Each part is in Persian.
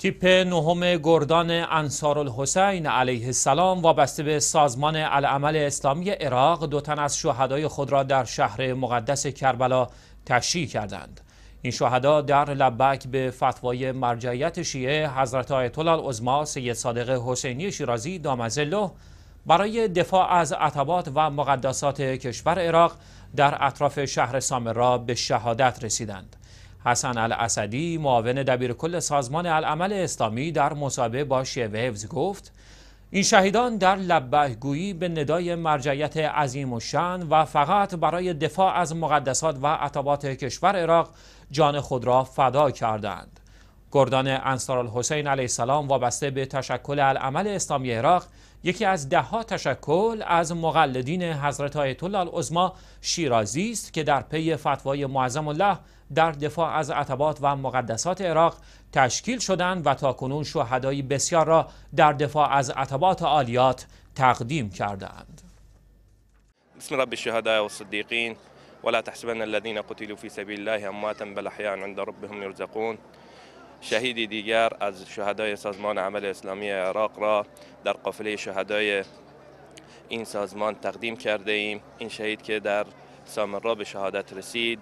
تیپ نهم گردان انصار الحسین علیه السلام وابسته به سازمان العمل اسلامی عراق دو تن از شهدای خود را در شهر مقدس کربلا تشییع کردند این شهدا در لبک به فتوای مرجعیت شیعه حضرت آیت الله العظما سید صادق حسینی شیرازی دامزله برای دفاع از عتبات و مقدسات کشور عراق در اطراف شهر سامرا به شهادت رسیدند حسن الاسدی معاون دبیرکل سازمان العمل اسلامی در مصاحبه با شیوهوز گفت این شهیدان در لبه گویی به ندای مرجعیت عظیم و شن و فقط برای دفاع از مقدسات و عطبات کشور عراق جان خود را فدا کردند. گردان انصارالحسین علیه السلام وابسته به تشکل العمل اسلامی عراق یکی از دهها تشکل از مقلدین حضرت آیت الله العظما شیرازی است که در پی فتوای معظم الله در دفاع از عتبات و مقدسات عراق تشکیل شدند و تاکنون شهدای بسیار را در دفاع از عتبات عالیات تقدیم کردند بسم رب الشهداء صدیقین ولا تحسبن الذين قتلوا في سبيل الله امواتا بل عند ربهم يرزقون شهیدی دیگر از شهدای سازمان عمل اسلامی عراق را در قفله شهدای این سازمان تقدیم کرده ایم این شهید که در را به شهادت رسید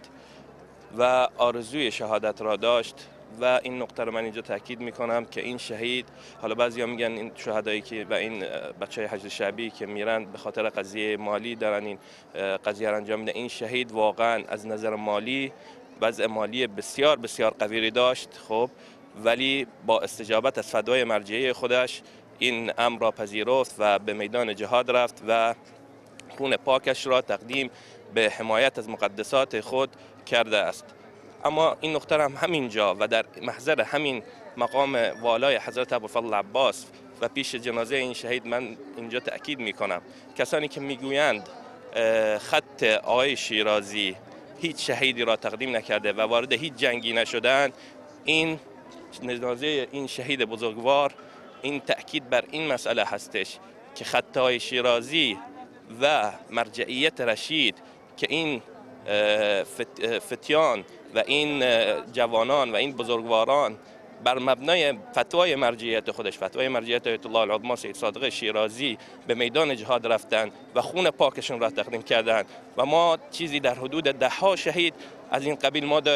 و آرزوی شهادت را داشت و این نقطه رو من اینجا تاکید میکنم که این شهید حالا بعضیا میگن این شهدایی که و این بچه حج شعبی که میرن به خاطر قضیه مالی دارن این قضیه را انجام میدن این شهید واقعا از نظر مالی وضع مالی بسیار بسیار قویری داشت خب ولی با استجابت از فدای مرجعی خودش این امر را پذیرفت و به میدان جهاد رفت و خون پاکش را تقدیم به حمایت از مقدسات خود کرده است اما این نقطه هم همینجا و در محضر همین مقام والای حضرت فضل عباس و پیش جنازه این شهید من اینجا تأکید می کنم کسانی که میگویند خط آقای شیرازی هیچ شهیدی را تقدیم نکرده و وارد هیچ جنگی نشدن این نازه این شهید بزرگوار این تأکید بر این مسئله هستش که خطای شیرازی و مرجعیت رشید که این فتیان و این جوانان و این بزرگواران بر مبنای فتوای مرجعیت خودش فتوای مرجعیت آیت الله العظما سید صادق شیرازی به میدان جهاد رفتند و خون پاکشون را تقدیم کردند و ما چیزی در حدود ده شهید از این قبیل ما داریم